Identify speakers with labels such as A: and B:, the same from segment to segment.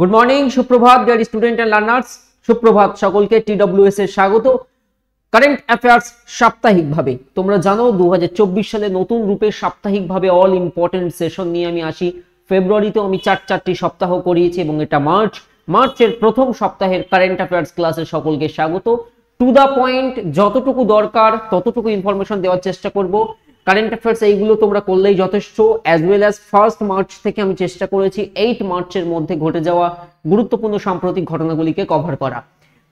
A: good morning সুপ্রভাত dear student and learners সুপ্রভাত সকলকে টিডব্লিউএস এর স্বাগত কারেন্ট অ্যাফেয়ার্স সাপ্তাহিকভাবে তোমরা জানো দু সালে নতুন রূপে সাপ্তাহিকভাবে অল ইম্পর্টেন্ট সেশন নিয়ে আমি আসি ফেব্রুয়ারিতেও আমি চার চারটি সপ্তাহ করিয়েছি এবং এটা মার্চ মার্চের প্রথম সপ্তাহের কারেন্ট অ্যাফেয়ার্স ক্লাসে সকলকে স্বাগত টু দ্য পয়েন্ট যতটুকু দরকার ততটুকু ইনফরমেশন দেওয়ার চেষ্টা করব কারেন্ট অ্যাফেয়ার্স এইগুলো তোমরা করলেই যথেষ্ট as well as first March থেকে আমি চেষ্টা করেছি এইট মার্চের মধ্যে ঘটে যাওয়া গুরুত্বপূর্ণ সাম্প্রতিক ঘটনাগুলিকে কভার করা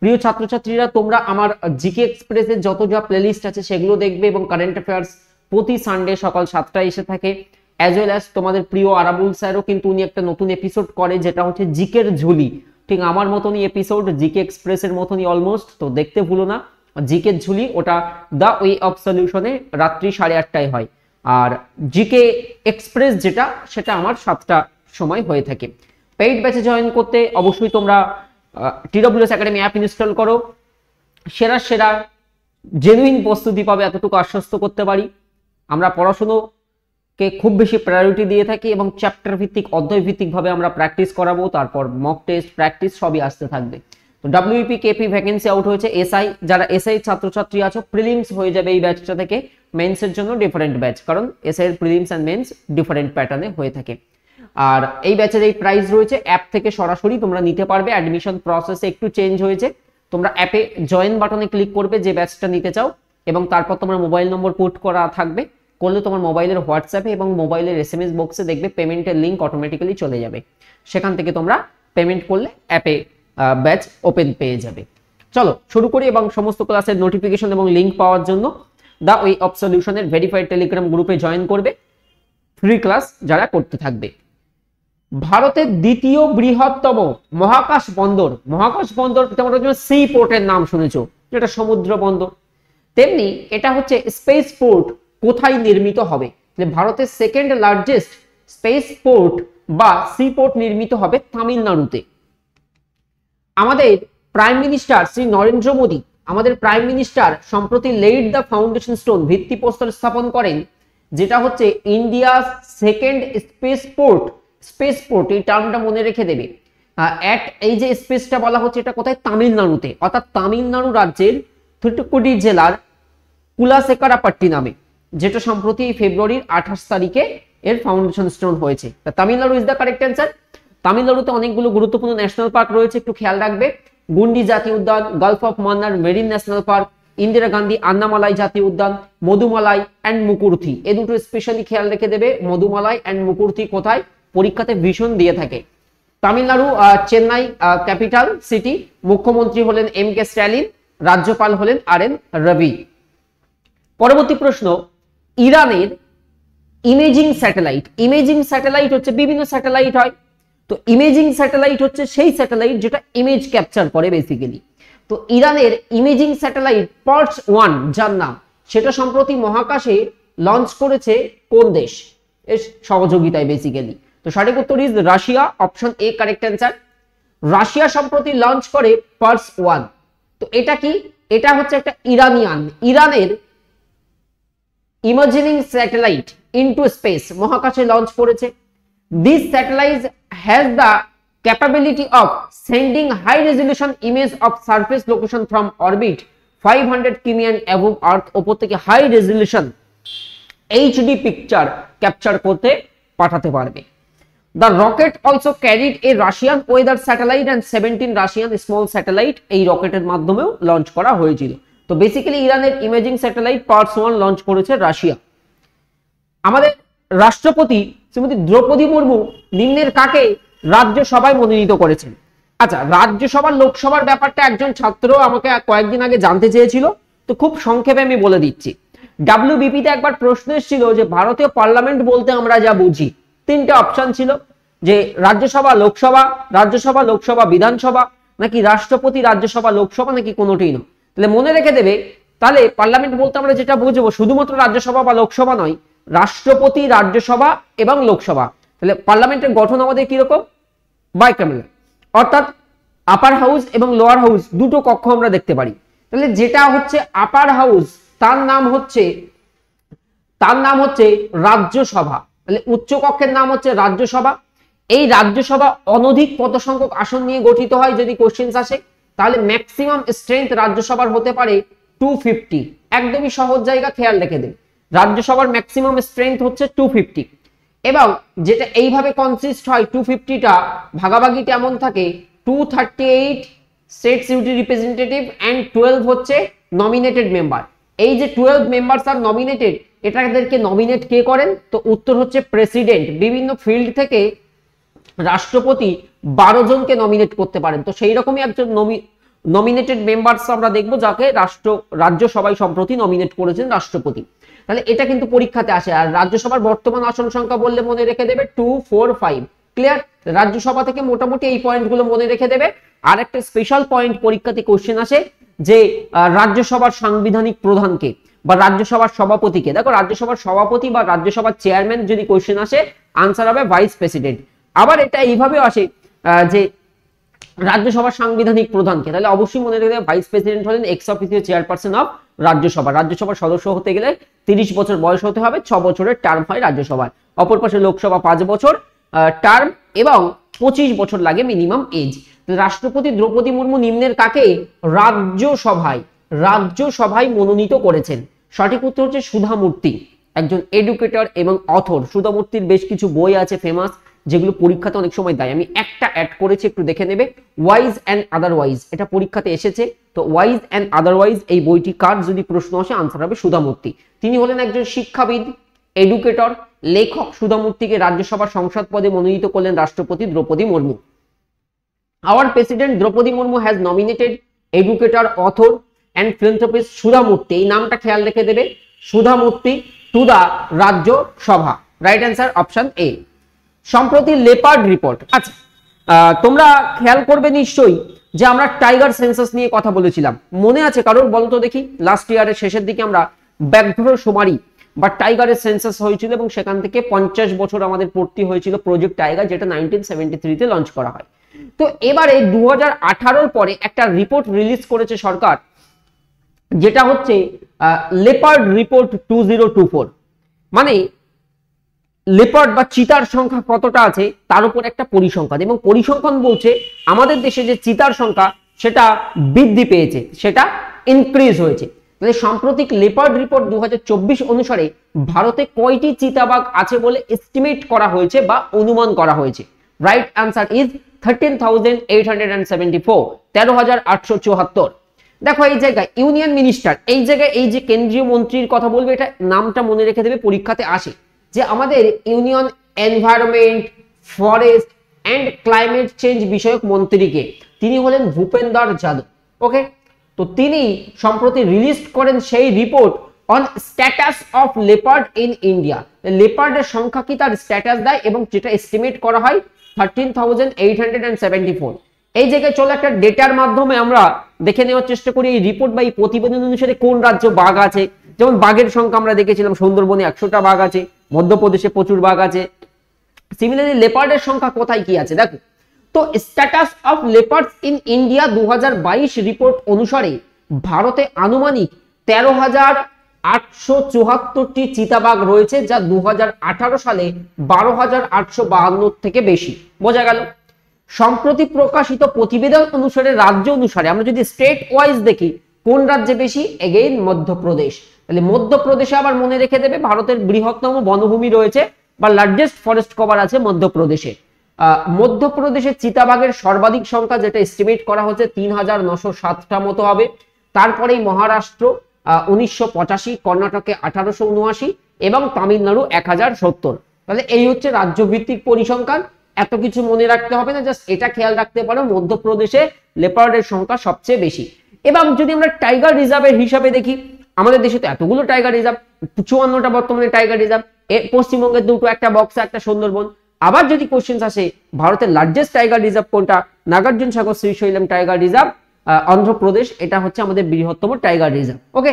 A: প্রিয় ছাত্রছাত্রীরা তোমরা আমার জিকে এক্সপ্রেসের যত যা প্লেলিস্ট আছে সেগুলো দেখবে এবং কারেন্ট অ্যাফেয়ার্স প্রতি সানডে সকাল সাতটায় এসে থাকে অ্যাজ ওয়েল অ্যাজ তোমাদের প্রিয় আরাবুল স্যারও কিন্তু উনি একটা নতুন এপিসোড করে যেটা হচ্ছে জিকের ঝুলি ঠিক আমার মতনই এপিসোড জিকে এক্সপ্রেসের মতনই অলমোস্ট তো দেখতে ভুলো না জিকে ঝুলি ওটা দ্য ওয়ে অফ সলিউশনে রাত্রি সাড়ে আটটায় হয় আর জিকে এক্সপ্রেস যেটা সেটা আমার সাতটা সময় হয়ে থাকে পেইড ব্যাচে জয়েন করতে অবশ্যই তোমরা টিডব্লিউএস একাডেমি অ্যাপ ইনস্টল করো সেরা সেরা জেনুইন প্রস্তুতি পাবে এতটুকু আশ্বস্ত করতে পারি আমরা পড়াশুনোকে খুব বেশি প্রায়োরিটি দিয়ে থাকি এবং চ্যাপ্টার ভিত্তিক অধ্যায় ভিত্তিকভাবে আমরা প্র্যাকটিস করাবো তারপর মক টেস্ট প্র্যাকটিস সবই আসতে থাকবে তো ডাব্লিউপি কেপি ভ্যাকেন্সি আউট হয়েছে এসআই যারা এসআই ছাত্রছাত্রী আছো প্রিলিমস হয়ে যাবে এই ব্যাচটা থেকে মেন্সের জন্য ডিফারেন্ট ব্যাচ কারণ এসআই এর প্রিলিমস অ্যান্ড মেন্স ডিফারেন্ট প্যাটার্নে হয়ে থাকে আর এই ব্যাচের এই প্রাইস রয়েছে অ্যাপ থেকে সরাসরি তোমরা নিতে পারবে অ্যাডমিশন প্রসেসে একটু চেঞ্জ হয়েছে তোমরা অ্যাপে জয়েন বাটনে ক্লিক করবে যে ব্যাচটা নিতে চাও এবং তারপর তোমার মোবাইল নম্বর পুট করা থাকবে করলে তোমার মোবাইলের হোয়াটসঅ্যাপে এবং মোবাইলের এস এম এস বক্সে দেখবে পেমেন্টের লিঙ্ক অটোমেটিক্যালি চলে যাবে সেখান থেকে তোমরা পেমেন্ট করলে অ্যাপে ব্যাচ ওপেন পেয়ে যাবে চলো শুরু করি এবং সমস্ত ক্লাসের নোটিফিকেশন এবং লিঙ্ক পাওয়ার জন্য দা ওয়ে অফ সলিউশনের ভেরিফাইড টেলিগ্রাম গ্রুপে জয়েন করবে ফ্রি ক্লাস যারা করতে থাকবে ভারতের দ্বিতীয় বৃহত্তম মহাকাশ বন্দর মহাকাশ বন্দর তোমরা সি পোর্টের নাম শুনেছ যেটা সমুদ্র বন্দর তেমনি এটা হচ্ছে স্পেস পোর্ট কোথায় নির্মিত হবে ভারতের সেকেন্ড লার্জেস্ট স্পেস পোর্ট বা সি পোর্ট নির্মিত হবে তামিলনাড়ুতে আমাদের প্রাইম মিনিস্টার শ্রী নরেন্দ্র মোদী আমাদের প্রাইম মিনিস্টার সম্প্রতি লেইড দ্য ফাউন্ডেশন স্টোন ভিত্তি প্রস্তর স্থাপন করেন যেটা হচ্ছে India second spaceport spaceport এই টার্মটা মনে রেখে দেবে এট এই যে স্পেসটা বলা হচ্ছে এটা কোথায় তামিলনাড়ুতে অর্থাৎ তামিলনাড়ু রাজ্যের থুটুকুডি জেলার কুলাসেকারাপাট্টি নামে যেটা সম্প্রতি ফেব্রুয়ারির আঠাশ তারিখে এর ফাউন্ডেশন স্টোন হয়েছে Tamil Nadu is the correct answer তামিলনাড়ুতে অনেকগুলো গুরুত্বপূর্ণ ন্যাশনাল পার্ক রয়েছে একটু খেয়াল রাখবে গুন্ডি জাতীয় উদ্যান gulf of Mannar marine national park Indira Gandhi Annamalai জাতীয় উদ্যান মধুমালাই অ্যান্ড মুকুর্থি এ দুটো স্পেশালি খেয়াল রেখে দেবে মধুমালাই অ্যান্ড মুকুর্থি কোথায় পরীক্ষাতে ভীষণ দিয়ে থাকে তামিলনাড়ু চেন্নাই ক্যাপিটাল সিটি মুখ্যমন্ত্রী হলেন এম কে স্ট্যালিন রাজ্যপাল হলেন আর এন রবি পরবর্তী প্রশ্ন ইরানের ইমেজিং স্যাটেলাইট ইমেজিং স্যাটেলাইট হচ্ছে বিভিন্ন স্যাটেলাইট হয় তো ইমেজিং স্যাটেলাইট হচ্ছে সেই স্যাটেলাইট যেটা ইমেজ ক্যাপচার করে বেসিক্যালি তো ইরানের ইমেজিং স্যাটেলাইট পার্স ওয়ান যার নাম সেটা সম্প্রতি মহাকাশে লঞ্চ করেছে কোন দেশ এর সহযোগিতায় বেসিক্যালি তো সঠিক উত্তর is Russia option A correct answer Russia সম্প্রতি লঞ্চ করে পার্স ওয়ান তো এটা কি এটা হচ্ছে একটা ইরানিয়ান ইরানের ইমাজিনিং স্যাটেলাইট ইন্টু স্পেস মহাকাশে লঞ্চ করেছে this satellite has the capability of sending high resolution image of surface location from orbit 500 km and above earth upor theke high resolution HD picture capture korte patate parbe The rocket also carried a Russian weather satellite and 17 Russian small satellite ei rocket er রকেটের launch kora hoyechilo to basically iran er imaging satellite Pars 1 launch koreche russia আমাদের রাষ্ট্রপতি শ্রীমতী দ্রৌপদী মুর্মু নিম্নের কাকে রাজ্যসভায় মনোনীত করেছেন আচ্ছা রাজ্যসভা লোকসভার ব্যাপারটা একজন ছাত্র আমাকে কয়েকদিন আগে জানতে চেয়েছিল তো খুব সংক্ষেপে আমি বলে দিচ্ছি ডাব্লিউ বিপিতে একবার প্রশ্ন এসেছিল যে ভারতীয় পার্লামেন্ট বলতে আমরা যা বুঝি তিনটে অপশন ছিল যে রাজ্যসভা লোকসভা রাজ্যসভা লোকসভা বিধানসভা নাকি রাষ্ট্রপতি রাজ্যসভা লোকসভা নাকি কোনোটিই নয় তাহলে মনে রেখে দেবে তাহলে পার্লামেন্ট বলতে আমরা যেটা বুঝবো শুধুমাত্র রাজ্যসভা বা লোকসভা নয় রাষ্ট্রপতি রাজ্যসভা এবং লোকসভা তাহলে পার্লামেন্টের গঠন আমাদের কিরকম বাইক্যামেরাল অর্থাৎ আপার হাউস এবং লোয়ার হাউস দুটো কক্ষ আমরা দেখতে পারি তাহলে যেটা হচ্ছে আপার হাউস তার নাম হচ্ছে তার নাম হচ্ছে রাজ্যসভা তাহলে উচ্চ কক্ষের নাম হচ্ছে রাজ্যসভা এই রাজ্যসভা অনধিক সংখ্যক আসন নিয়ে গঠিত হয় যদি কোশ্চেন্স আসে তাহলে ম্যাক্সিমাম স্ট্রেংথ রাজ্যসভার হতে পারে টু ফিফটি একদমই সহজ জায়গা খেয়াল রেখে দেবে রাজ্যসভার ম্যাক্সিমাম স্ট্রেংথ হচ্ছে টু ফিফটি এবং যেটা এইভাবে কনসিস্ট হয় টু ফিফটিটা ভাগাভাগি কেমন থাকে two thirty eight state UT representative and twelve হচ্ছে নমিনেটেড মেম্বার এই যে টুয়েলভ মেম্বার্স আর নমিনেটেড এটাদেরকে নমিনেট কে করেন তো উত্তর হচ্ছে প্রেসিডেন্ট বিভিন্ন ফিল্ড থেকে রাষ্ট্রপতি বারো জনকে নমিনেট করতে পারেন তো সেই রকমই একজন নমিনেটেড মেম্বার্স আমরা দেখব যাকে রাষ্ট্র রাজ্যসভায় সম্প্রতি নমিনেট করেছেন রাষ্ট্রপতি তাহলে এটা কিন্তু পরীক্ষাতে আসে আর রাজ্যসভার বর্তমান আসন সংখ্যা বললে মনে রেখে দেবে two four five clear Rajya Sabha থেকে মোটামুটি এই পয়েন্টগুলো মনে রেখে দেবে আর একটা স্পেশাল পয়েন্ট পরীক্ষাতে কোশ্চেন আসে যে রাজ্যসভার সাংবিধানিক প্রধানকে বা রাজ্যসভার সভাপতিকে দেখো রাজ্যসভার সভাপতি বা রাজ্যসভার চেয়ারম্যান যদি কোশ্চেন আসে আনসার হবে ভাইস প্রেসিডেন্ট আবার এটা এইভাবে আসে যে রাজ্যসভার সাংবিধানিক প্রধানকে তাহলে অবশ্যই মনে দেবে ভাইস প্রেসিডেন্ট হলেন x officio chairperson of Rajya Sabha রাজ্যসভার সদস্য হতে গেলে তিরিশ বছর বয়স হতে হবে ছ বছরের টার্ম হয় রাজ্যসভায় অপর পাশে লোকসভা পাঁচ বছর টার্ম এবং পঁচিশ বছর লাগে মিনিমাম এজ রাষ্ট্রপতি দ্রৌপদী মুর্মু নিম্নের কাকে রাজ্যসভায় রাজ্যসভায় মনোনীত করেছেন সঠিক উত্তর হচ্ছে সুধামূর্তি একজন এডুকেটর এবং অথর সুধামূর্তির বেশ কিছু বই আছে ফেমাস যেগুলো পরীক্ষাতে অনেক সময় দেয় আমি একটা অ্যাড করেছি একটু দেখে নেবে ওয়াইজ অ্যান্ড আদারওয়াইজ এটা পরীক্ষাতে এসেছে তো ওয়াইজ অ্যান্ড আদারওয়াইজ এই বইটি কার যদি প্রশ্ন আসে আনসার হবে সুধামূর্তি তিনি হলেন একজন শিক্ষাবিদ এডুকেটর লেখক সুধামূর্তিকে রাজ্যসভা সংসদ পদে মনোনীত করলেন রাষ্ট্রপতি Droupadi Murmu our president Droupadi Murmu has nominated educator author and philanthropist Sudha Murty এই নামটা খেয়াল রেখে দেবে Sudha Murty to the Rajya Sabha right answer option A সম্প্রতি লেপার্ড রিপোর্ট আচ্ছা তোমরা খেয়াল করবে নিশ্চয়ই যে আমরা টাইগার সেন্সাস নিয়ে কথা বলেছিলাম মনে আছে কারোর বলতো দেখি লাস্ট ইয়ারের শেষের দিকে আমরা ব্যাঘ্র সোমারি বা টাইগারের সেন্সাস হয়েছিল এবং সেখান থেকে পঞ্চাশ বছর আমাদের পড়তে হয়েছিল প্রজেক্ট টাইগার যেটা নাইনটিন সেভেন্টি থ্রিতে লঞ্চ করা হয় তো এবারে দু হাজার পরে একটা রিপোর্ট রিলিজ করেছে সরকার যেটা হচ্ছে লেপার্ড রিপোর্ট টু মানে লেপার্ড বা চিতার সংখ্যা কতটা আছে তার উপর একটা পরিসংখ্যান এবং পরিসংখ্যান বলছে আমাদের দেশে যে চিতার সংখ্যা সেটা বৃদ্ধি পেয়েছে সেটা ইনক্রিজ হয়েছে তাহলে সাম্প্রতিক লেপার্ড রিপোর্ট দু অনুসারে ভারতে কয়টি চিতাবাগ আছে বলে এস্টিমেট করা হয়েছে বা অনুমান করা হয়েছে right answer is thirteen thousand দেখো এই জায়গায় ইউনিয়ন মিনিস্টার এই জায়গায় এই যে কেন্দ্রীয় মন্ত্রীর কথা বলবে এটা নামটা মনে রেখে দেবে পরীক্ষাতে আসে যে আমাদের union environment forest and climate change বিষয়ক মন্ত্রীকে তিনি হলেন ভূপেন্দর যাদব ওকে তো তিনি সম্প্রতি রিলিজ করেন সেই report on status of leopard in India লেপার্ডের সংখ্যা কি তার স্ট্যাটাস দেয় এবং যেটা এস্টিমেট করা হয় thirteen thousand eight hundred and seventy four এই জায়গায় চলো একটা ডেটার মাধ্যমে আমরা দেখে নেওয়ার চেষ্টা করি এই রিপোর্ট বা এই প্রতিবেদন অনুসারে কোন রাজ্য বাঘ আছে যেমন বাঘের সংখ্যা আমরা দেখেছিলাম সুন্দরবনে একশোটা বাঘ আছে মধ্যপ্রদেশে প্রচুর বাঘ আছে সিমিলারলি লেপার্ডের সংখ্যা কোথায় কি আছে দেখো তো status of leopards in India দু রিপোর্ট অনুসারে ভারতে আনুমানিক তেরো হাজার আটশো চুহাত্তরটি চিতাবাঘ রয়েছে যা দু সালে বারো হাজার আটশো বাহান্নর থেকে বেশি বোঝা গেল সম্প্রতি প্রকাশিত প্রতিবেদন অনুসারে রাজ্য অনুসারে আমরা যদি স্টেট ওয়াইজ দেখি কোন রাজ্যে বেশি এগেইন মধ্যপ্রদেশ তাহলে মধ্যপ্রদেশে আবার মনে রেখে দেবে ভারতের বৃহত্তম বনভূমি রয়েছে বা লার্জেস্ট ফরেস্ট কভার আছে মধ্যপ্রদেশে মধ্যপ্রদেশে চিতাবাঘের সর্বাধিক সংখ্যা যেটা এস্টিমেট করা হচ্ছে তিন হাজার নশো সাতটা মতো হবে তারপরেই মহারাষ্ট্র উনিশশো পঁচাশি কর্ণাটকে আঠারোশো উনআশি এবং তামিলনাড়ু এক হাজার সত্তর তাহলে এই হচ্ছে রাজ্যভিত্তিক পরিসংখ্যান এত কিছু মনে রাখতে হবে না জাস্ট এটা খেয়াল রাখতে পারো মধ্যপ্রদেশে লেপার্ডের সংখ্যা সবচেয়ে বেশি এবং যদি আমরা টাইগার রিজার্ভের হিসাবে দেখি আমাদের দেশে তো এতগুলো টাইগার রিজার্ভ চুয়ান্নটা বর্তমানে টাইগার রিজার্ভ পশ্চিমবঙ্গের দুটো একটা বক্স একটা সুন্দরবন আবার যদি কোশ্চেন আসে ভারতের লার্জেস্ট টাইগার রিজার্ভ কোনটা নাগার্জুন সাগর শ্রীশৈলম টাইগার রিজার্ভ অন্ধ্রপ্রদেশ এটা হচ্ছে আমাদের বৃহত্তম tiger reserve okay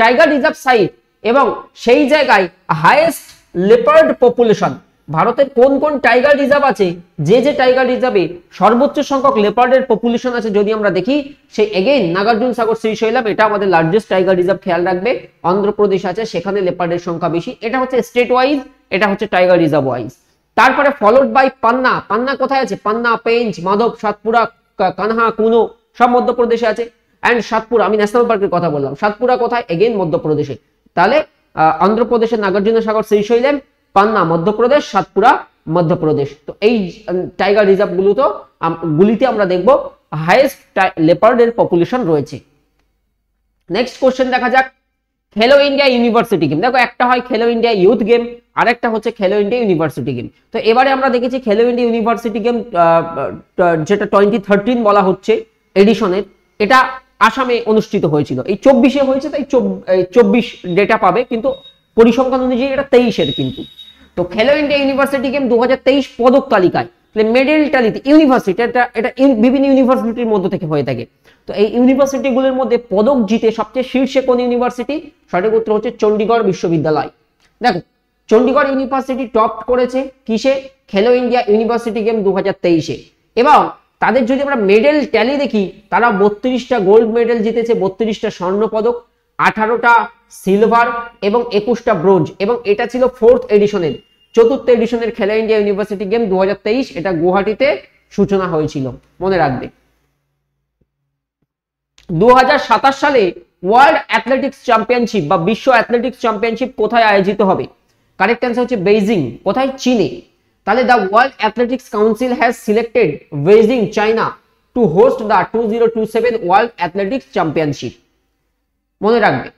A: tiger reserve site এবং সেই জায়গায় হাইয়েস্ট লেপার্ড পপুলেশন ভারতের কোন কোন টাইগার রিজার্ভ আছে যে যে টাইগার রিজার্ভে সর্বোচ্চ সংখ্যক লেপার্ডের পপুলেশন আছে যদি আমরা দেখি সে এগেইন নাগার্জুন সাগর শ্রীশৈলাম এটা আমাদের লার্জেস্ট টাইগার রিজার্ভ খেয়াল রাখবে অন্ধ্রপ্রদেশ আছে সেখানে লেপার্ডের সংখ্যা বেশি এটা হচ্ছে স্টেট ওয়াইজ এটা হচ্ছে টাইগার রিজার্ভ ওয়াইজ তারপরে ফলোড বাই পান্না পান্না কোথায় আছে পান্না পেঞ্চ মাধব সাতপুরা কানহা কুনো সব মধ্যপ্রদেশে আছে অ্যান্ড সাতপুরা আমি ন্যাশনাল পার্কের কথা বললাম সাতপুরা কোথায় এগেইন মধ্যপ্রদেশে তাহলে অন্ধ্রপ্রদেশের নাগার্জুন সাগর শ্রীশৈলাম পান্না মধ্যপ্রদেশ সাতপুরা মধ্যপ্রদেশ তো এই টাইগার রিজার্ভ গুলো তো গুলিতে আমরা দেখব হাইয়েস্ট এর পপুলেশন রয়েছে নেক্সট কোশ্চেন দেখা যাক খেলো ইন্ডিয়া ইউনিভার্সিটি গেম দেখো একটা হয় খেলো ইন্ডিয়া ইউথ গেম আর একটা হচ্ছে খেলো ইন্ডিয়া ইউনিভার্সিটি গেম তো এবারে আমরা দেখেছি খেলো ইন্ডিয়া ইউনিভার্সিটি গেম যেটা টোয়েন্টি থার্টিন বলা হচ্ছে এডিশনের এটা আসামে অনুষ্ঠিত হয়েছিল এই চব্বিশে হয়েছে তাই চব্বিশ ডেটা পাবে কিন্তু পরিসংখ্যান অনুযায়ী এটা তেইশের কিন্তু তো খেলো ইন্ডিয়া ইউনিভার্সিটি গেম দু পদক তালিকায় মেডেল টালিতে ইউনিভার্সিটি এটা এটা বিভিন্ন ইউনিভার্সিটির মধ্যে থেকে হয়ে থাকে তো এই ইউনিভার্সিটিগুলির মধ্যে পদক জিতে সবচেয়ে শীর্ষে কোন ইউনিভার্সিটি সঠিক উত্তর হচ্ছে চণ্ডীগড় বিশ্ববিদ্যালয় দেখো চণ্ডীগড় ইউনিভার্সিটি টপ করেছে কিসে খেলো ইন্ডিয়া ইউনিভার্সিটি গেম দু হাজার তেইশে এবং তাদের যদি আমরা মেডেল ট্যালি দেখি তারা বত্রিশটা গোল্ড মেডেল জিতেছে বত্রিশটা স্বর্ণ পদক আঠারোটা সিলভার এবং একুশটা ব্রোঞ্জ এবং এটা ছিল ফোর্থ এডিশনের চতুর্থ এডিশনের খেলা ইন্ডিয়া ইউনিভার্সিটি গেম দু এটা গুয়াহাটিতে সূচনা হয়েছিল মনে রাখবে দু সালে ওয়ার্ল্ড অ্যাথলেটিক্স চ্যাম্পিয়নশিপ বা বিশ্ব অ্যাথলেটিক্স চ্যাম্পিয়নশিপ কোথায় আয়োজিত হবে কারেক্ট অ্যান্সার হচ্ছে বেইজিং কোথায় চীনে তাহলে the world athletics council has selected Beijing China to host the two zero two seven world athletics championship মনে রাখবে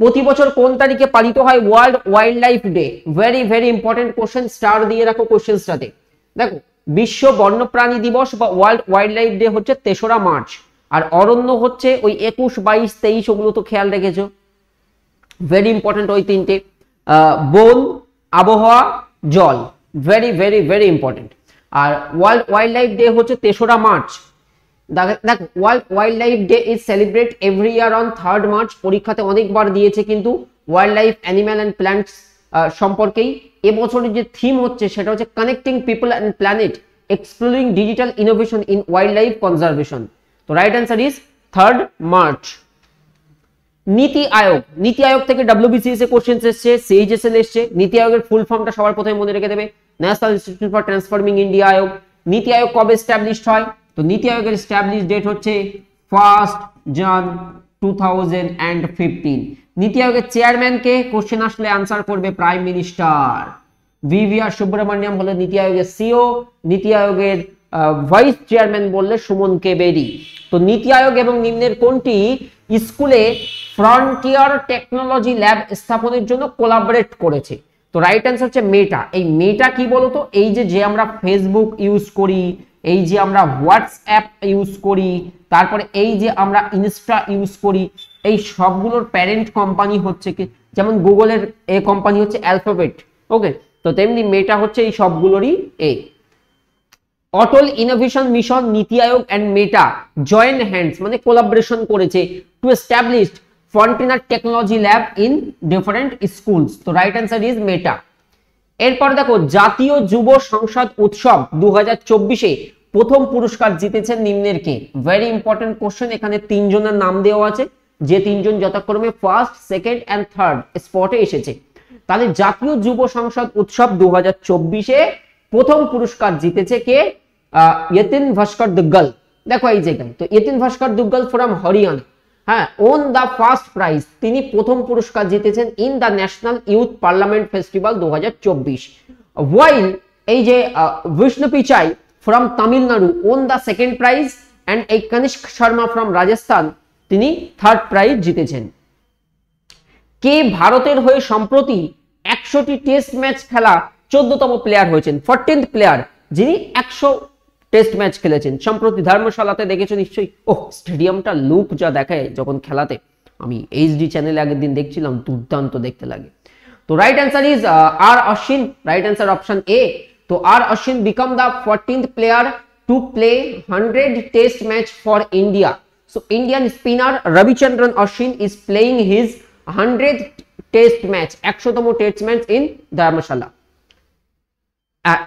A: প্রতি বছর কোন তারিখে পালিত হয় world wildlife day very very important question star দিয়ে রাখো কোশ্চেন্সটাতে দেখো বিশ্ব বন্যপ্রাণী দিবস বা ওয়ার্ল্ড ওয়াইল্ড লাইফ ডে হচ্ছে তেসরা মার্চ আর অরণ্য হচ্ছে ওই একুশ বাইশ তেইশ ওগুলো তো খেয়াল রেখেছো ভেরি ইম্পর্টেন্ট ওই তিনটে বন আবহাওয়া জল ভেরি ভেরি ভেরি ইম্পর্টেন্ট আর ওয়ার্ল্ড ওয়াইল্ড লাইফ ডে হচ্ছে তেসরা মার্চ দেখ world wildlife day is celebrate every year on third March পরীক্ষাতে অনেকবার দিয়েছে কিন্তু wildlife animal and plants সম্পর্কেই এবছরের যে থিম হচ্ছে সেটা হচ্ছে connecting people and planet exploring digital innovation in wildlife conservation তো right answer is third March NITI Aayog NITI Aayog থেকে ডাব্লিউবিসিএস এ কোশ্চেন্স এসছে সিএইচএসএল এসছে নীতি আয়োগের ফুল ফর্মটা সবার প্রথমে মনে রেখে দেবে national institute for transforming India Aayog NITI Aayog কবে এস্টাবলিশড হয় তো নীতি আয়োগের স্ট্যাবলিশ ডেট হচ্ছে ফার্স্ট জান টু নীতি আয়োগের চেয়ারম্যানকে কোশ্চেন আসলে আনসার করবে প্রাইম মিনিস্টার বিভিআর সুব্রমণ্যম হলো নীতি আয়োগের সিও e নীতি আয়োগের ভাইস চেয়ারম্যান বললে সুমন কেবেরি তো নীতি আয়োগ এবং নিম্নের কোনটি স্কুলে ফ্রন্টিয়ার টেকনোলজি ল্যাব স্থাপনের জন্য কোলাবরেট করেছে তো রাইট অ্যান্সার হচ্ছে মেটা এই মেটা কি বলতো এই যে যে আমরা ফেসবুক ইউজ করি এই যে আমরা হোয়াটসঅ্যাপ ইউজ করি তারপরে এই যে আমরা ইনস্টা ইউজ করি এই সবগুলোর প্যারেন্ট কোম্পানি হচ্ছে কি যেমন গুগলের এ কোম্পানি হচ্ছে অ্যালফাবেট ওকে তো তেমনি মেটা হচ্ছে এই সবগুলোরই এ অটল innovation mission NITI Aayog and Meta joint hands মানে কোলাবরেশন করেছে to established frontier technology lab in different schools তো রাইট অ্যান্সার ইজ মেটা এরপর দেখো জাতীয় যুব সংসদ উৎসব দু প্রথম পুরস্কার জিতেছেন নিম্নের কে ভেরি ইম্পর্টেন্ট কোশ্চেন এখানে তিনজনের নাম দেওয়া আছে যে তিনজন যথাক্রমে ফার্স্ট সেকেন্ড অ্যান্ড থার্ড স্পটে এসেছে তাহলে জাতীয় যুব সংসদ উৎসব দু হাজার প্রথম পুরস্কার জিতেছে কে ইয়েতিন ভাস্কর দুগ্গল দেখো এই জায়গায় তো এতিন ভাস্কর দুগ্গল ফ্রম হরিয়ানা হ্যাঁ ওন দ্য ফার্স্ট প্রাইজ তিনি প্রথম পুরস্কার জিতেছেন in the national youth parliament festival দু হাজার চব্বিশ ওয়াইল এই যে Vishnu Pichai from Tamil Nadu won the second prize and এই কনিষ্ক শর্মা ফ্রম রাজস্থান তিনি থার্ড প্রাইজ জিতেছেন কে ভারতের হয়ে সম্প্রতি একশোটি টেস্ট ম্যাচ খেলা চোদ্দতম প্লেয়ার হয়েছেন ফোরটিন্থ প্লেয়ার যিনি একশো টেস্ট ম্যাচ খেলেছেন সম্প্রতি ধর্মশালাতে দেখেছো নিশ্চয়ই ও স্টেডিয়ামটা লুক যা দেখায় যখন খেলাতে আমি এইচডি চ্যানেলে আগের দিন দেখছিলাম দুর্দান্ত দেখতে লাগে তো right answer is R Ashwin right answer option A তো R Ashwin become the fourteenth player to play hundred test match for India so Indian spinner Ravichandran Ashwin is playing his hundred test match একশোতম টেস্ট ম্যাচ ইন ধর্মশালা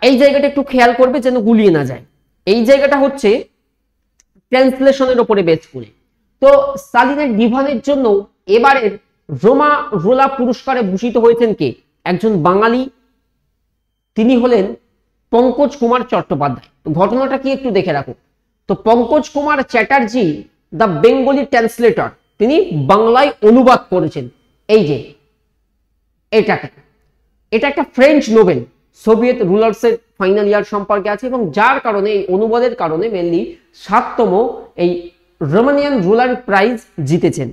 A: এই জায়গাটা একটু খেয়াল করবে যেন গুলিয়ে না যায় এই জায়গাটা হচ্ছে ট্রান্সলেশনের ওপরে বেস করে তো সালিনের ডিভানের জন্য এবারের রোমা রোলা পুরস্কারে ভূষিত হয়েছেন কে একজন বাঙালি তিনি হলেন পঙ্কজ কুমার চট্টোপাধ্যায় ঘটনাটা কি একটু দেখে রাখো তো পঙ্কজ কুমার চ্যাটার্জি দ্য বেঙ্গলি ট্রান্সলেটর তিনি বাংলায় অনুবাদ করেছেন এই যে এটাকে এটা একটা ফ্রেঞ্চ নোবেল সোভিয়েত রুলার্সের ফাইনাল ইয়ার সম্পর্কে আছে এবং যার কারণে এই অনুবাদের কারণে মেনলি সাততম এই রোমানিয়ান রুলার প্রাইজ জিতেছেন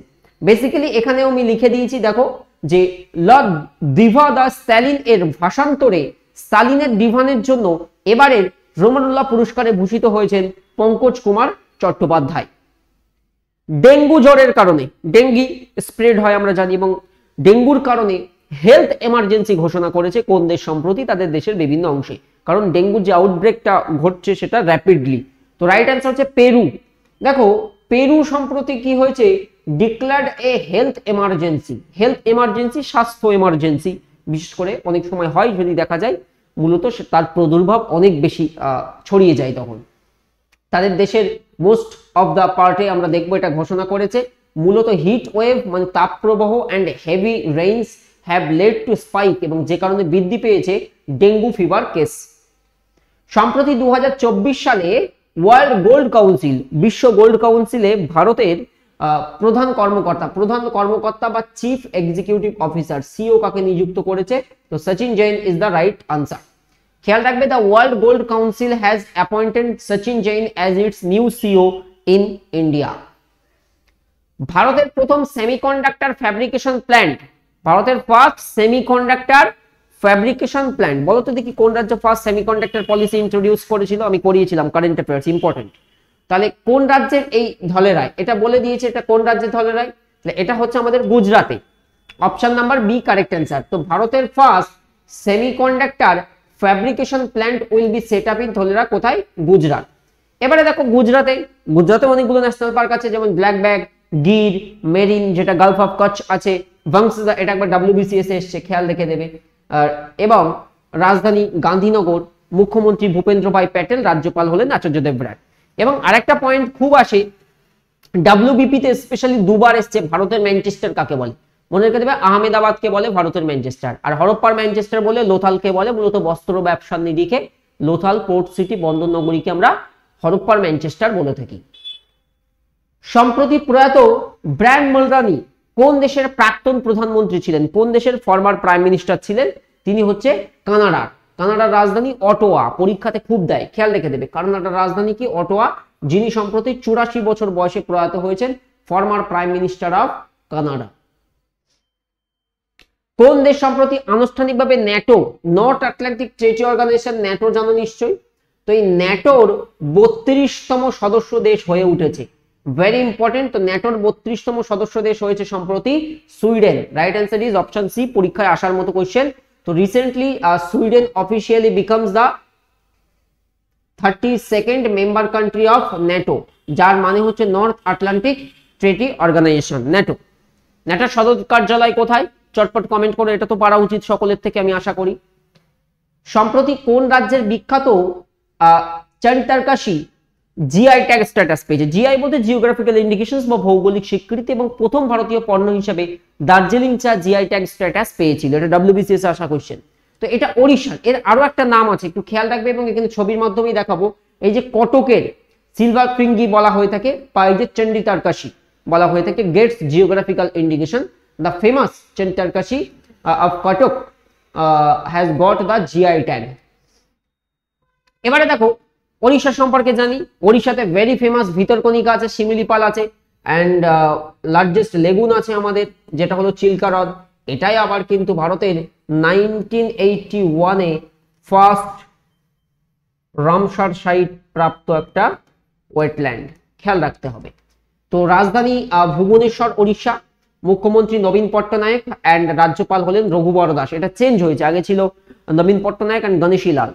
A: বেসিক্যালি এখানেও আমি লিখে দিয়েছি দেখো যে লর্ড দিভা দা স্যালিন এর ভাষান্তরে স্টালিনের ডিভানের জন্য এবারের রোমানুল্লাহ পুরস্কারে ভূষিত হয়েছেন পঙ্কজ কুমার চট্টোপাধ্যায় ডেঙ্গু জ্বরের কারণে ডেঙ্গি স্প্রেড হয় আমরা জানি এবং ডেঙ্গুর কারণে হেলথ এমার্জেন্সি ঘোষণা করেছে কোন দেশ সম্প্রতি তাদের দেশের বিভিন্ন অংশে কারণ ডেঙ্গুর যে আউটব্রেকটা ঘটছে সেটা র্যাপিডলি তো রাইট অ্যান্সার হচ্ছে পেরু দেখো পেরু সম্প্রতি কি হয়েছে declared a health emergency health emergency স্বাস্থ্য এমার্জেন্সি বিশেষ করে অনেক সময় হয় যদি দেখা যায় মূলত তার প্রদুর্ভাব অনেক বেশি ছড়িয়ে যায় তখন তাদের দেশের মোস্ট অফ দ্য পার্টে আমরা দেখবো এটা ঘোষণা করেছে মূলত হিট ওয়েভ মানে তাপপ্রবাহ and heavy rains have led to spike এবং যে কারণে বৃদ্ধি পেয়েছে ডেঙ্গু ফিভার কেস সম্প্রতি দু সালে ওয়ার্ল্ড গোল্ড কাউন্সিল বিশ্ব গোল্ড কাউন্সিলে ভারতের প্রধান কর্মকর্তা প্রধান কর্মকর্তা বা চিফ এক্সিকিউটিভ অফিসার সিও কাকে নিযুক্ত করেছে তো Sachin Jain is the right answer খেয়াল রাখবে the world gold council has appointed Sachin Jain as its new CEO in India ভারতের প্রথম সেমিকন্ডাক্টর ফ্যাব্রিকেশন প্ল্যান্ট ভারতের ফার্স্ট সেমিকন্ডাক্টর ফ্যাব্রিকেশন প্ল্যান্ট বলো তো দেখি কোন রাজ্য ফার্স্ট সেমিকন্ডাক্টর পলিসি ইন্ট্রোডিউস করেছিল আমি করিয়েছিলাম কারেন্ট অ্যাফেয়ার্স ইম্পর্টেন্ট তাহলে কোন রাজ্যের এই ধলেরায় এটা বলে দিয়েছে এটা কোন রাজ্যের ধলেরায় তাহলে এটা হচ্ছে আমাদের গুজরাটে option number B correct answer তো ভারতের first semiconductor fabrication plant will be set up in Dholera কোথায় গুজরাট এবারে দেখো গুজরাটে গুজরাটে অনেকগুলো ন্যাশনাল পার্ক আছে যেমন ব্ল্যাক ব্যাগ গির মেরিন যেটা গালফ অফ কচ্ছ আছে ভাংসদা এটা একবার ডাব্লিউবিসিএস এসছে খেয়াল রেখে দেবে আর এবং রাজধানী গান্ধীনগর মুখ্যমন্ত্রী ভূপেন্দ্রভাই প্যাটেল রাজ্যপাল হলেন আচার্য দেবরাট এবং আরেকটা পয়েন্ট খুব আসে ডাব্লিউবিপিতে স্পেশালি দুবার এসছে ভারতের ম্যানচেস্টার কাকে বলে মনে রেখে দেবে আহমেদাবাদকে বলে ভারতের ম্যানচেস্টার আর হরপ্পার ম্যানচেস্টার বলে লোথালকে বলে মূলত বস্ত্র ব্যবসার নিরিখে লোথাল পোর্ট সিটি বন্দর নগরীকে আমরা হরপ্পার ম্যানচেস্টার বলে থাকি সম্প্রতি প্রয়াত ব্র্যান্ড মলদানি কোন দেশের প্রাক্তন প্রধানমন্ত্রী ছিলেন কোন দেশের ফরমার প্রাইম মিনিস্টার ছিলেন তিনি হচ্ছে কানাডার কানাডার রাজধানী অটোয়া পরীক্ষাতে খুব দেয় খেয়াল রেখে দেবে কানাডার রাজধানী কি অটোয়া যিনি সম্প্রতি চুরাশি বছর বয়সে প্রয়াত হয়েছেন former prime minister of Canada কোন দেশ সম্প্রতি আনুষ্ঠানিকভাবে NATO north Atlantic treaty organization NATO জানো নিশ্চয়ই তো এই ন্যাটোর বত্রিশতম সদস্য দেশ হয়ে উঠেছে ভেরি ইম্পর্টেন্ট তো ন্যাটোর বত্রিশতম সদস্য দেশ হয়েছে সম্প্রতি Sweden right answer is option C পরীক্ষায় আসার মতো কোয়েশ্চেন তো recently Sweden officially becomes the thirty second member country of NATO যার মানে হচ্ছে north Atlantic treaty organization NATO ন্যাটোর সদর কার্যালয় কোথায় চটপট কমেন্ট করে এটা তো পারা উচিত সকলের থেকে আমি আশা করি সম্প্রতি কোন রাজ্যের বিখ্যাত চরিতারকাশি জিআই ট্যাগ স্ট্যাটাস পেয়েছে জিআই বলতে জিওগ্রাফিক্যাল ইন্ডিকেশন বা ভৌগোলিক স্বীকৃতি এবং প্রথম ভারতীয় পণ্য হিসাবে দার্জিলিং চা জিআই ট্যাগ স্ট্যাটাস পেয়েছিল এটা ডব্লিউবিসিএস আসা কোশ্চেন তো এটা ওড়িশার এর আরো একটা নাম আছে একটু খেয়াল রাখবে এবং এখানে ছবির মাধ্যমেই দেখাবো এই যে কটকের সিলভার ফিঙ্গি বলা হয়ে থাকে বা এই যে চণ্ডী তারকাশি বলা হয়ে থাকে gets geographical indication the famous Chandi Tarakasi of Cuttack has got the GI tag এবারে দেখো ওড়িশা সম্পর্কে জানি ওড়িশাতে ভেরি ফেমাস ভিতরকণিকা আছে শিমিলিপাল আছে অ্যান্ড লার্জেস্ট লেগুন আছে আমাদের যেটা হলো চিল্কা হ্রদ এটাই আবার কিন্তু ভারতের নাইনটিন এইটটি ওয়ানে ফার্স্ট রামসার সাইট প্রাপ্ত একটা ওয়েটল্যান্ড খেয়াল রাখতে হবে তো রাজধানী ভুবনেশ্বর ওড়িশা মুখ্যমন্ত্রী নবীন পট্টনায়ক অ্যান্ড রাজ্যপাল হলেন রঘুবর দাস এটা চেঞ্জ হয়েছে আগে ছিল নবীন পট্টনায়ক অ্যান্ড গণেশী লাল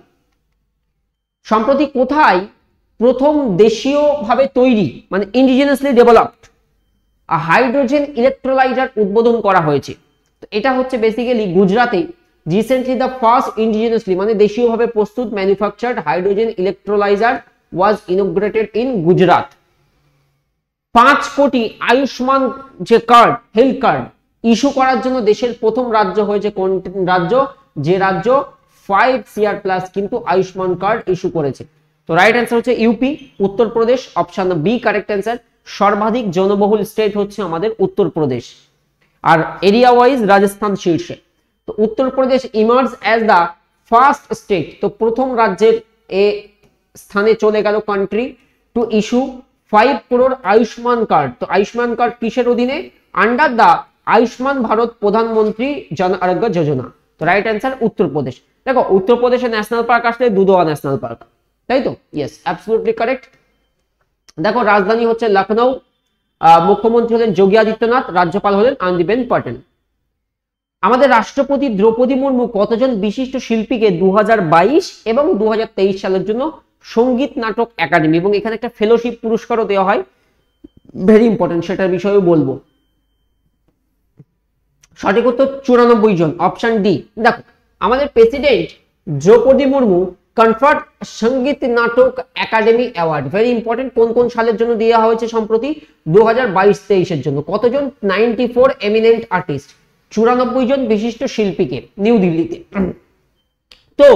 A: সম্প্রতি কোথায় প্রথম দেশীয়ভাবে তৈরি মানে ইন্ডিজিনিয়াসলি ডেভেলপড হাইড্রোজেন ইলেকট্রোলাইজার উদ্বোধন করা হয়েছে তো এটা হচ্ছে বেসিক্যালি গুজরাতে রিসেন্টলি দ্য ফার্স্ট ইন্ডিজিনিয়াসলি মানে দেশীয়ভাবে প্রস্তুত manufactured hydrogen electrolyser was inaugurated in Gujarat পাঁচ কোটি আয়ুষ্মান যে কার্ড হেলথ কার্ড ইস্যু করার জন্য দেশের প্রথম রাজ্য হয়েছে কোন রাজ্য যে রাজ্য ফাইভ সিআর প্লাস কিন্তু আয়ুষ্মান কার্ড ইস্যু করেছে তো রাইট অ্যান্সার হচ্ছে UP Uttar Pradesh option B correct answer সর্বাধিক জনবহুল স্টেট হচ্ছে আমাদের উত্তরপ্রদেশ আর এরিয়া ওয়াইজ রাজস্থান শীর্ষে তো Uttar Pradesh emerge as the first state তো প্রথম রাজ্যের এ স্থানে চলে গেল country to issue five crore Ayushman card তো আয়ুষ্মান কার্ড কিসের অধীনে আন্ডার দ্য আয়ুষ্মান ভারত প্রধানমন্ত্রী জন আরোগ্য যোজনা তো রাইট অ্যান্সার উত্তরপ্রদেশ দেখো উত্তরপ্রদেশে ন্যাশনাল পার্ক আসলে দুদোয়া ন্যাশনাল পার্ক তাই তো ইয়েস অ্যাবসলুটলি কারেক্ট দেখো রাজধানী হচ্ছে লখনৌ মুখ্যমন্ত্রী হলেন যোগী আদিত্যনাথ রাজ্যপাল হলেন আনন্দিবেন পটেল আমাদের রাষ্ট্রপতি দ্রৌপদী মুর্মু কতজন বিশিষ্ট শিল্পীকে দু এবং দু সালের জন্য সঙ্গীত নাটক একাডেমি এবং এখানে একটা ফেলোশিপ পুরস্কারও দেওয়া হয় ভেরি ইম্পর্টেন্ট সেটার বিষয়েও বলবো সঠিক উত্তর চুরানব্বই জন অপশন ডি দেখো আমাদের প্রেসিডেন্ট দ্রৌপদী মুর্মু কনফার্ট সঙ্গীত নাটক একাডেমি অ্যাওয়ার্ড ভেরি ইম্পর্টেন্ট কোন কোন সালের জন্য দেওয়া হয়েছে সম্প্রতি দু হাজার বাইশ তেইশের জন্য কতজন নাইনটি ফোর এমিনেন্ট আর্টিস্ট চুরানব্বই জন বিশিষ্ট শিল্পীকে নিউ দিল্লিতে তো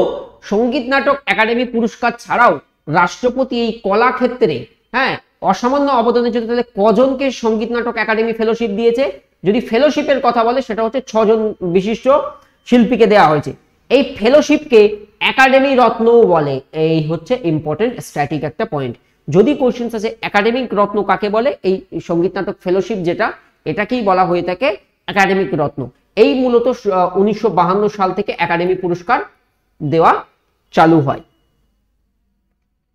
A: সঙ্গীত নাটক একাডেমি পুরস্কার ছাড়াও রাষ্ট্রপতি এই কলাক্ষেত্রে হ্যাঁ অসামান্য অবদানের জন্য তাহলে কজনকে সঙ্গীত নাটক একাডেমি ফেলোশিপ দিয়েছে যদি ফেলোশিপের কথা বলে সেটা হচ্ছে ছজন বিশিষ্ট শিল্পীকে দেয়া হয়েছে এই ফেলোশিপকে একাডেমি রত্ন বলে এই হচ্ছে ইম্পর্টেন্ট স্ট্যাটিক একটা পয়েন্ট যদি কোশ্চেন্স আছে একাডেমিক রত্ন কাকে বলে এই সঙ্গীত নাটক ফেলোশিপ যেটা এটাকেই বলা হয়ে থাকে একাডেমিক রত্ন এই মূলত উনিশশো সাল থেকে একাডেমি পুরস্কার দেওয়া চালু হয়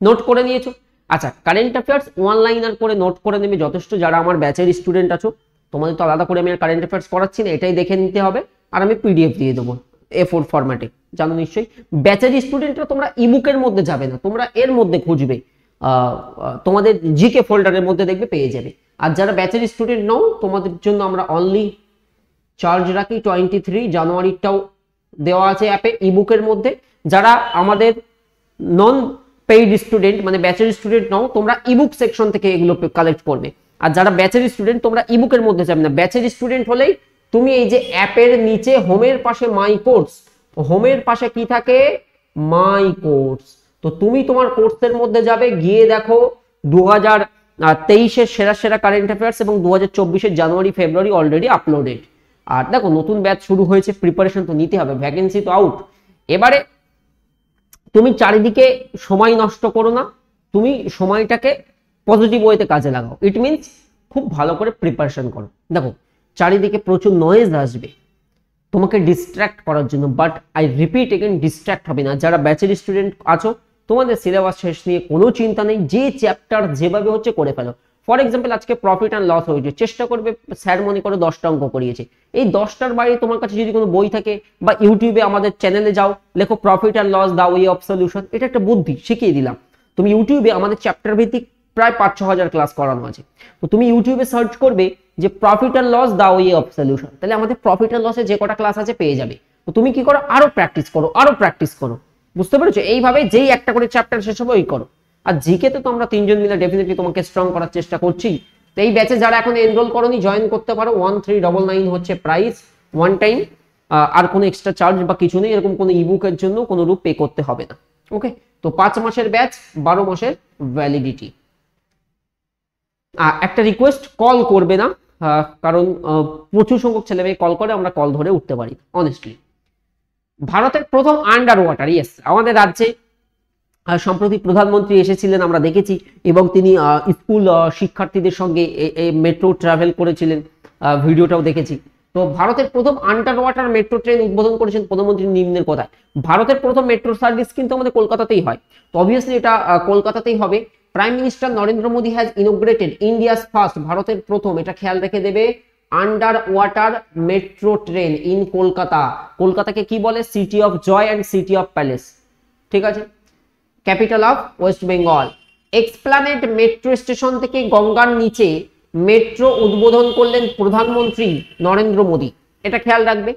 A: নোট করে নিয়েছো আচ্ছা কারেন্ট অ্যাফেয়ার্স অনলাইনার করে নোট করে নেবে যথেষ্ট যারা আমার ব্যাচের স্টুডেন্ট আছো তোমাদের তো আলাদা করে আমি আর কারেন্ট অ্যাফেয়ার্স করাচ্ছি না এটাই দেখে নিতে হবে আর আমি পিডিএফ দিয়ে দেবো এ ফোর ফরম্যাটে জানো নিশ্চয়ই ব্যাচের স্টুডেন্টরা তোমরা ইবুকের মধ্যে যাবে না তোমরা এর মধ্যে খুঁজবে তোমাদের জিকে ফোল্ডারের মধ্যে দেখবে পেয়ে যাবে আর যারা ব্যাচের স্টুডেন্ট নও তোমাদের জন্য আমরা অনলি চার্জ রাখি টোয়েন্টি থ্রি জানুয়ারিটাও দেওয়া আছে অ্যাপে ইবুকের মধ্যে যারা আমাদের নন পেইড স্টুডেন্ট মানে ব্যাচের স্টুডেন্ট নও তোমরা ইবুক সেকশন থেকে এগুলো কালেক্ট করবে আর যারা ব্যাচের স্টুডেন্ট তোমরা ইবুকের মধ্যে যাবে না ব্যাচের স্টুডেন্ট হলেই তুমি এই যে অ্যাপের নিচে হোমের পাশে মাই কোর্স হোমের পাশে কি থাকে মাই কোর্স তো তুমি তোমার কোর্সের মধ্যে যাবে গিয়ে দেখো দু হাজার তেইশের সেরা সেরা কারেন্ট অ্যাফেয়ার্স এবং দু হাজার চব্বিশের জানুয়ারি ফেব্রুয়ারি অলরেডি আপলোডেড আর দেখো নতুন ব্যাচ শুরু হয়েছে প্রিপারেশন তো নিতে হবে ভ্যাকেন্সি তো আউট এবারে তুমি চারিদিকে সময় নষ্ট করো না তুমি সময়টাকে পজিটিভ ওয়েতে কাজে লাগাও ইট মিনস খুব ভালো করে প্রিপারেশন করো দেখো চারিদিকে প্রচুর নয়েজ আসবে তোমাকে ডিস্ট্র্যাক্ট করার জন্য but I repeat again distract হবে না যারা ব্যাচের স্টুডেন্ট আছো তোমাদের সিলেবাস শেষ নিয়ে কোনো চিন্তা নেই যে চ্যাপ্টার যেভাবে হচ্ছে করে ফেলো ফর এক্সাম্পল আজকে প্রফিট অ্যান্ড লস হয়েছে চেষ্টা করবে স্যার মনে করো দশটা অঙ্ক করিয়েছে এই দশটার বাইরে তোমার কাছে যদি কোনো বই থাকে বা ইউটিউবে আমাদের চ্যানেলে যাও লেখো প্রফিট অ্যান্ড লস দাও ইয়ে অফ সলিউশন এটা একটা বুদ্ধি শিখিয়ে দিলাম তুমি ইউটিউবে আমাদের চ্যাপ্টার ভিত্তিক প্রায় পাঁচ ছ হাজার ক্লাস করানো আছে তো তুমি ইউটিউবে সার্চ করবে যে প্রফিট আর লস দা ইয়ে অফ সলিউশন তাহলে আমাদের প্রফিট আর লসে যে কটা ক্লাস আছে পেয়ে যাবে তো তুমি কি করো আরো প্র্যাকটিস করো আরো প্র্যাকটিস করো বুঝতে পেরেছো এইভাবে যেই একটা করে চ্যাপ্টার শেষ হবে ওই করো আর জিকে তো আমরা তিনজন মিলে ডেফিনেটলি তোমাকে স্ট্রং করার চেষ্টা করছি তো এই ব্যাচে যারা এখন এনরোল করনি জয়েন করতে পারো ওয়ান থ্রি ডবল নাইন হচ্ছে প্রাইস ওয়ান টাইম আর কোনো এক্সট্রা চার্জ বা কিছু নেই এরকম কোনো ইবুকের জন্য কোনো রূপ পে করতে হবে না ওকে তো পাঁচ মাসের ব্যাচ বারো মাসের ভ্যালিডিটি একটা রিকোয়েস্ট কল করবে না কারণ প্রচুর সংখ্যক ছেলে মেয়ে কল করে আমরা কল ধরে উঠতে পারি অনেস্টলি ভারতের প্রথম আন্ডার ওয়াটার ইয়েস আমাদের রাজ্যে সম্প্রতি প্রধানমন্ত্রী এসেছিলেন আমরা দেখেছি এবং তিনি স্কুল শিক্ষার্থীদের সঙ্গে মেট্রো ট্রাভেল করেছিলেন ভিডিওটাও দেখেছি তো ভারতের প্রথম আন্ডার ওয়াটার মেট্রো ট্রেন উদ্বোধন করেছেন প্রধানমন্ত্রী নিম্নের কথায় ভারতের প্রথম মেট্রো সার্ভিস কিন্তু আমাদের কলকাতাতেই হয় তো অবভিয়াসলি এটা কলকাতাতেই হবে prime minister Narendra Modi has inaugurated India's first ভারতের প্রথম এটা খেয়াল রেখে দেবে underwater metro train in Kolkata কলকাতাকে কি বলে city of joy and city of palace ঠিক আছে capital of West Bengal Esplanade metro station থেকে গঙ্গার নিচে মেট্রো উদ্বোধন করলেন প্রধানমন্ত্রী নরেন্দ্র মোদী এটা খেয়াল রাখবে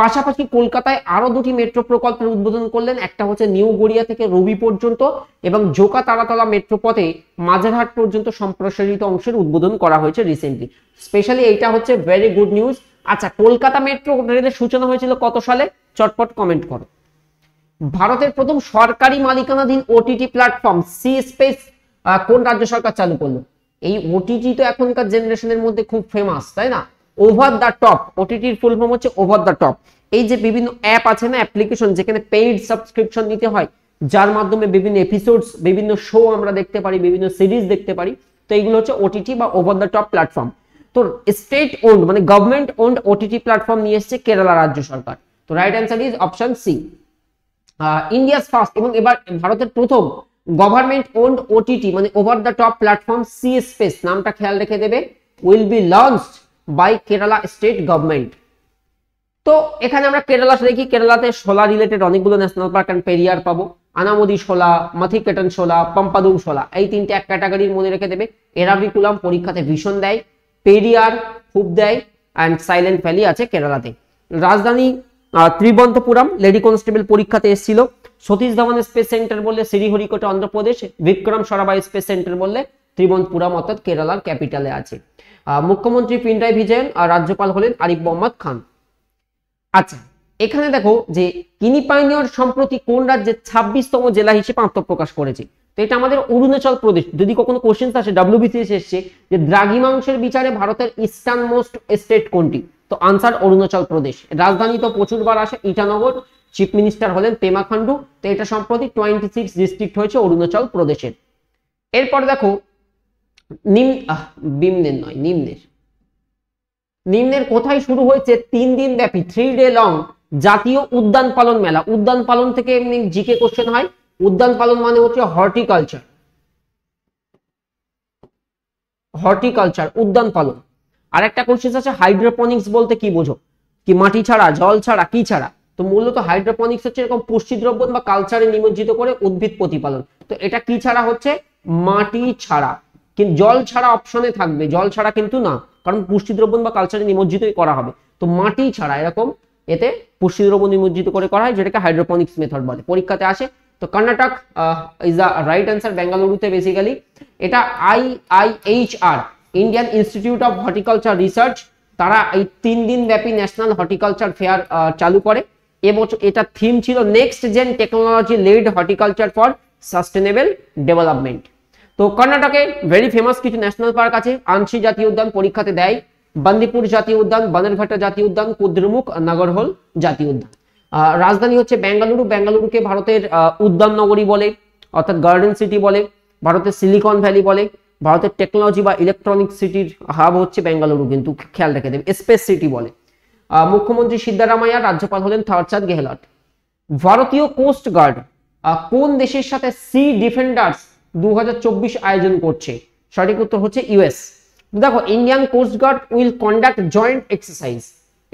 A: পাশাপাশি কলকাতায় আরো দুটি মেট্রো প্রকল্পের উদ্বোধন করলেন একটা হচ্ছে নিউ গড়িয়া থেকে রবি পর্যন্ত এবং জোকা তারাতলা মেট্রো পথে মাঝেরহাট পর্যন্ত সম্প্রসারিত অংশের উদ্বোধন করা হয়েছে রিসেন্টলি স্পেশালি এইটা হচ্ছে ভেরি গুড নিউজ আচ্ছা কলকাতা মেট্রো রেলের সূচনা হয়েছিল কত সালে চটপট কমেন্ট করো ভারতের প্রথম সরকারি মালিকানাধীন ওটিটি প্ল্যাটফর্ম সি স্পেস কোন রাজ্য সরকার চালু করলো এই ওটিটি তো এখনকার জেনারেশনের মধ্যে খুব ফেমাস তাই না ওভার দ্য টপ ওটিটির ফুল ফর্ম হচ্ছে ওভার দ্য টপ এই যে বিভিন্ন অ্যাপ আছে না অ্যাপ্লিকেশন যেখানে পেইড সাবস্ক্রিপশন নিতে হয় যার মাধ্যমে বিভিন্ন এপিসোডস বিভিন্ন শো আমরা দেখতে পারি বিভিন্ন সিরিজ দেখতে পারি তো এইগুলো হচ্ছে ওটিটি বা ওভার দ্য টপ প্ল্যাটফর্ম তো স্টেট ওন্ড মানে গভর্নমেন্ট ওন্ড ওটিটি প্ল্যাটফর্ম নিয়ে এসছে কেরালা রাজ্য সরকার তো right answer is option C India's first এবং এবার ভারতের প্রথম গভর্নমেন্ট ওন্ড ওটিটি মানে over the top platform C space নামটা খেয়াল রেখে দেবে will be launched by Kerala state government তো এখানে আমরা কেরালা দেখি কেরালাতে শোলা রিলেটেড অনেকগুলো ন্যাশনাল পার্ক অ্যান্ড পেরিয়ার পাবো আনামদি শোলা মাথিকেটন শোলা পাম্পাদুম শোলা এই তিনটে এক ক্যাটাগরির মনে রেখে দেবে এরাবিকুলাম পরীক্ষাতে ভীষণ দেয় পেরিয়ার খুব দেয় অ্যান্ড সাইলেন্ট ভ্যালি আছে কেরালাতে রাজধানী ত্রিবন্তপুরম লেডি কনস্টেবল পরীক্ষাতে এসেছিল সতীশ ধাওয়ান স্পেস সেন্টার বললে শ্রীহরিকোটা অন্ধ্রপ্রদেশ বিক্রম সরাবাই স্পেস সেন্টার বললে ত্রিবন্তপুরম অর্থাৎ কেরালার ক্যাপিটালে আছে মুখ্যমন্ত্রী পিনরাই ভিজেন আর রাজ্যপাল হলেন আরিফ মোহাম্মদ খান আচ্ছা এখানে দেখো যে কিনি পাইনিয়র সম্প্রতি কোন রাজ্যে ছাব্বিশতম জেলা হিসেবে আত্মপ্রকাশ করেছে তো এটা আমাদের অরুণাচল প্রদেশ যদি কখনো কোশ্চেন আসে ডাব্লিউবিসিএস এসছে যে দ্রাগিমাংশের বিচারে ভারতের ইস্টার্ন মোস্ট স্টেট কোনটি তো আনসার অরুণাচল প্রদেশ রাজধানী তো প্রচুরবার আসে ইটানগর চিফ মিনিস্টার হলেন পেমা খান্ডু তো এটা সম্প্রতি টোয়েন্টি সিক্স ডিস্ট্রিক্ট হয়েছে অরুণাচল প্রদেশের এরপর দেখো নিম্ন বিম্নের নয় নিম্নের নিম্নের কোথায় শুরু হয়েছে তিন দিন ব্যাপী থ্রি ডে লং জাতীয় উদ্যান পালন মেলা উদ্যান পালন থেকে এমনি জিকে কোশ্চেন হয় উদ্যান পালন মানে হচ্ছে হর্টিকালচার হর্টিকালচার উদ্যান পালন আর একটা কোশ্চেন আছে হাইড্রোপনিক্স বলতে কি বোঝো কি মাটি ছাড়া জল ছাড়া কি ছাড়া তো মূলত হাইড্রোপনিক্স হচ্ছে এরকম দ্রব্য বা কালচারে নিমজ্জিত করে উদ্ভিদ প্রতিপালন তো এটা কি ছাড়া হচ্ছে মাটি ছাড়া কিন্তু জল ছাড়া অপশনে থাকবে জল ছাড়া কিন্তু না কারণ পুষ্টিদ্রবণ বা কালচারে নিমজ্জিতই করা হবে তো মাটি ছাড়া এরকম এতে পুষ্টিদ্রব্য নিমজ্জিত করে করা হয় যেটাকে হাইড্রোপনিক্স মেথড বলে পরীক্ষাতে আসে তো Karnataka is the right answer বেঙ্গালুরুতে বেসিক্যালি এটা I I H R Indian institute of horticulture research তারা এই তিন দিন ব্যাপী ন্যাশনাল হর্টিকালচার ফেয়ার চালু করে এবছর এটা থিম ছিল next gen technology led horticulture for sustainable development তো কর্ণাটকে ভেরি ফেমাস কিছু ন্যাশনাল পার্ক আছে আনসি জাতীয় উদ্যান পরীক্ষাতে দেয় বান্দিপুর জাতীয় উদ্যান বানেরঘাটা জাতীয় উদ্যান কুদ্রমুখ নাগরহল জাতীয় উদ্যান রাজধানী হচ্ছে বেঙ্গালুরু বেঙ্গালুরুকে ভারতের উদ্যান নগরী বলে অর্থাৎ গার্ডেন সিটি বলে ভারতের সিলিকন ভ্যালি বলে ভারতের টেকনোলজি বা ইলেকট্রনিক সিটির হাব হচ্ছে বেঙ্গালুরু কিন্তু খেয়াল রেখে দেবে স্পেস সিটি বলে মুখ্যমন্ত্রী সিদ্ধারামাইয়া রাজ্যপাল হলেন থারচাঁদ গেহলট ভারতীয় কোস্ট গার্ড কোন দেশের সাথে সি ডিফেন্ডার্স 2024 আয়োজন করছে সঠিক উত্তর হচ্ছে ইউএস দেখো Indian will conduct joint exercise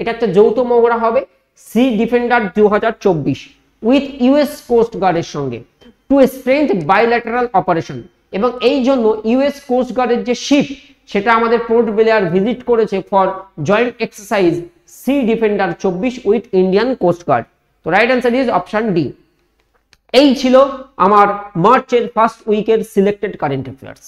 A: এটা একটা যৌথ মহড়া হবে সি ডিফেন্ডার দু উইথ ইউএস সঙ্গে টু বাইল্যাটারাল অপারেশন এবং এই জন্য ইউএস গার্ডের যে শিপ সেটা আমাদের পোর্ট বেলেয়ার ভিজিট করেছে for joint exercise sea defender চব্বিশ উইথ ইন্ডিয়ান কোস্টগার্ড তো right answer is option D এই ছিল আমার মার্চের ফার্স্ট উইকের সিলেক্টেড কারেন্ট অ্যাফেয়ার্স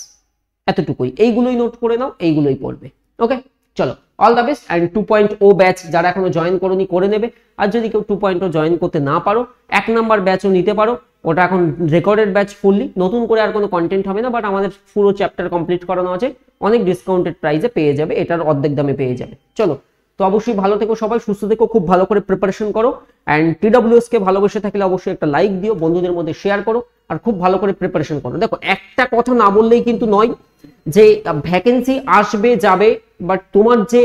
A: এতটুকুই এইগুলোই নোট করে নাও এইগুলোই পড়বে ওকে চলো all the best and two point O batch যারা এখনো জয়েন করনি করে নেবে আর যদি কেউ টু পয়েন্ট ও জয়েন করতে না পারো এক নাম্বার ব্যাচও নিতে পারো ওটা এখন রেকর্ডেড ব্যাচ ফুললি নতুন করে আর কোনো কন্টেন্ট হবে না বাট আমাদের পুরো চ্যাপ্টার কমপ্লিট করানো আছে অনেক ডিসকাউন্টেড প্রাইসে পেয়ে যাবে এটার অর্ধেক দামে পেয়ে যাবে চলো তো অবশ্যই ভালো থেকো সবাই সুস্থ থেকো খুব ভালো করে প্রিপারেশন করো অ্যান্ড কে ভালোবেসে থাকলে অবশ্যই একটা লাইক দিও বন্ধুদের মধ্যে শেয়ার করো আর খুব ভালো করে প্রিপারেশন করো দেখো একটা কথা না বললেই কিন্তু নয় যে ভ্যাকেন্সি আসবে যাবে বাট তোমার যে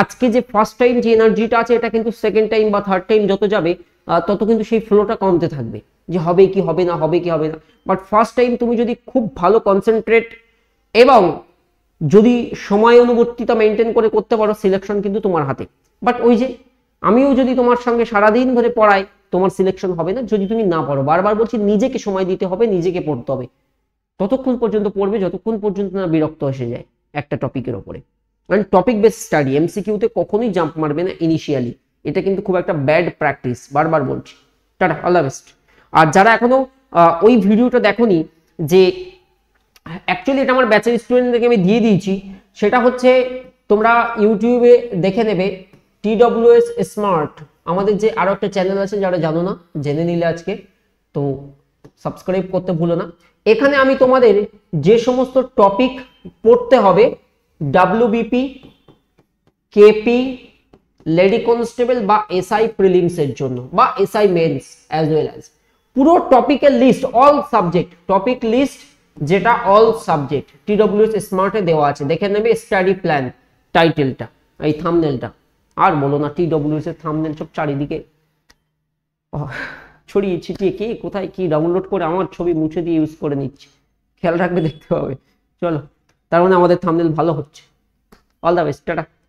A: আজকে যে ফার্স্ট টাইম যে এনার্জিটা আছে এটা কিন্তু সেকেন্ড টাইম বা থার্ড টাইম যত যাবে তত কিন্তু সেই ফ্লোটা কমতে থাকবে যে হবে কি হবে না হবে কি হবে না বাট ফার্স্ট টাইম তুমি যদি খুব ভালো কনসেন্ট্রেট এবং যদি সময় অনুবর্তিতা মেনটেন করে করতে পারো সিলেকশন কিন্তু তোমার হাতে বাট ওই যে আমিও যদি তোমার সঙ্গে সারাদিন ধরে পড়াই তোমার সিলেকশন হবে না যদি তুমি না পড়ো বারবার বলছি নিজেকে সময় দিতে হবে নিজেকে পড়তে হবে ততক্ষণ পর্যন্ত পড়বে যতক্ষণ পর্যন্ত না বিরক্ত এসে যায় একটা টপিকের ওপরে মানে টপিক বেস স্টাডি এমসিকিউতে কখনোই জাম্প মারবে না ইনিশিয়ালি এটা কিন্তু খুব একটা ব্যাড প্র্যাকটিস বারবার বলছি টাটা অল দ্য বেস্ট আর যারা এখনো ওই ভিডিওটা দেখোনি যে অ্যাকচুয়ালি এটা আমার ব্যাচের স্টুডেন্টদেরকে আমি দিয়ে দিয়েছি সেটা হচ্ছে তোমরা ইউটিউবে দেখে নেবে টিডব্লিউএস স্মার্ট আমাদের যে আরও একটা চ্যানেল আছে যারা জানো না জেনে নিলে আজকে তো সাবস্ক্রাইব করতে ভুলো না এখানে আমি তোমাদের যে সমস্ত টপিক পড়তে হবে ডাব্লিউবিপি কেপি লেডি কনস্টেবল বা এসআই প্রিলিমসের জন্য বা SI mains as well as পুরো টপিকের list all subject topic list যেটা অল সাবজেক্ট টিডব্লিউএস স্মার্টে দেওয়া আছে দেখে নেবে স্টাডি প্ল্যান টাইটেলটা এই থামনেলটা আর বলো না টিডব্লিউএস এর থামনেল সব চারিদিকে ছড়িয়ে ছিটিয়ে কে কোথায় কি ডাউনলোড করে আমার ছবি মুছে দিয়ে ইউজ করে নিচ্ছে খেয়াল রাখবে দেখতে হবে চলো তার মানে আমাদের থামনেল ভালো হচ্ছে অল দ্য বেস্ট টাটা